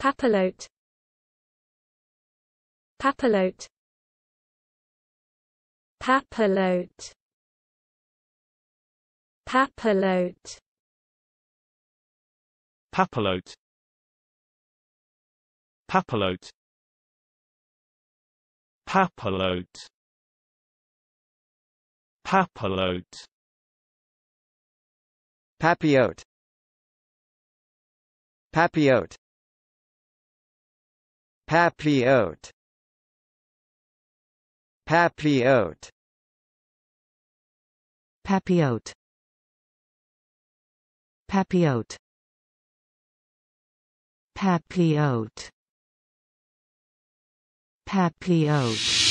Papalote Papalote Papalote Papalote Papalote Papalote Papalote Papalote Papiote Papiote Patriote Patriote Papiote Papiote Papiote Papiote